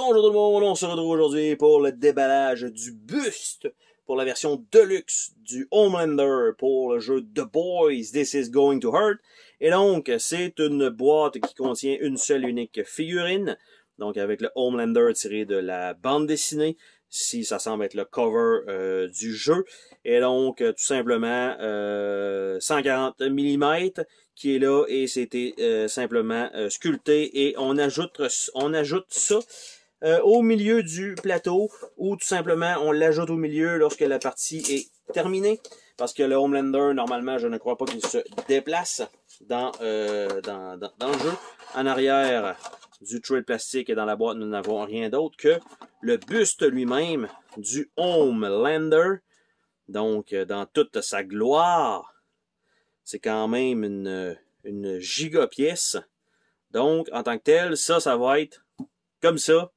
Bonjour tout le monde, on se retrouve aujourd'hui pour le déballage du buste pour la version deluxe du Homelander pour le jeu The Boys, This is Going to Hurt. Et donc, c'est une boîte qui contient une seule unique figurine, donc avec le Homelander tiré de la bande dessinée si ça semble être le cover euh, du jeu. Et donc, euh, tout simplement, 140 euh, mm qui est là et c'était simplement sculpté. Et on ajoute, on ajoute ça euh, au milieu du plateau ou tout simplement on l'ajoute au milieu lorsque la partie est terminée. Parce que le Homelander, normalement, je ne crois pas qu'il se déplace dans, euh, dans, dans, le jeu. En arrière du trail plastique et dans la boîte, nous n'avons rien d'autre que le buste lui-même du Homelander. Donc, euh, dans toute sa gloire, c'est quand même une, une giga pièce. Donc, en tant que tel, ça, ça va être comme ça,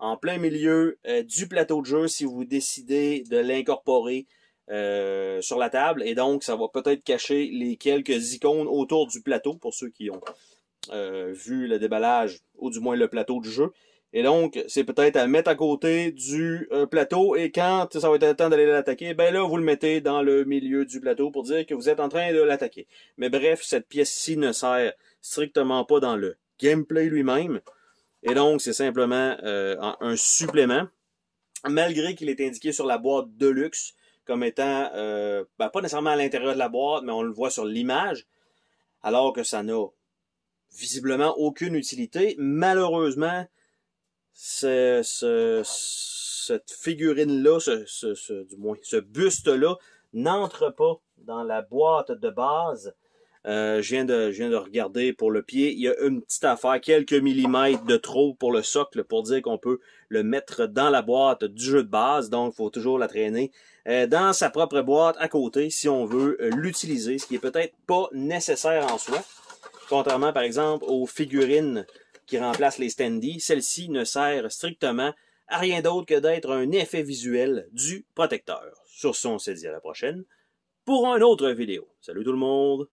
en plein milieu euh, du plateau de jeu si vous décidez de l'incorporer euh, sur la table. Et donc, ça va peut-être cacher les quelques icônes autour du plateau pour ceux qui ont euh, vu le déballage ou du moins le plateau de jeu. Et donc, c'est peut-être à mettre à côté du plateau et quand ça va être le temps d'aller l'attaquer, ben là, vous le mettez dans le milieu du plateau pour dire que vous êtes en train de l'attaquer. Mais bref, cette pièce-ci ne sert strictement pas dans le gameplay lui-même. Et donc, c'est simplement euh, un supplément, malgré qu'il est indiqué sur la boîte de luxe comme étant, euh, ben, pas nécessairement à l'intérieur de la boîte, mais on le voit sur l'image, alors que ça n'a visiblement aucune utilité. Malheureusement, ce, ce, cette figurine-là, ce, du moins ce buste-là, n'entre pas dans la boîte de base euh, je, viens de, regarder pour le pied. Il y a une petite affaire, quelques millimètres de trop pour le socle pour dire qu'on peut le mettre dans la boîte du jeu de base. Donc, il faut toujours la traîner euh, dans sa propre boîte à côté si on veut euh, l'utiliser, ce qui est peut-être pas nécessaire en soi. Contrairement, par exemple, aux figurines qui remplacent les standees, celle-ci ne sert strictement à rien d'autre que d'être un effet visuel du protecteur. Sur ce, on se dit à la prochaine pour une autre vidéo. Salut tout le monde!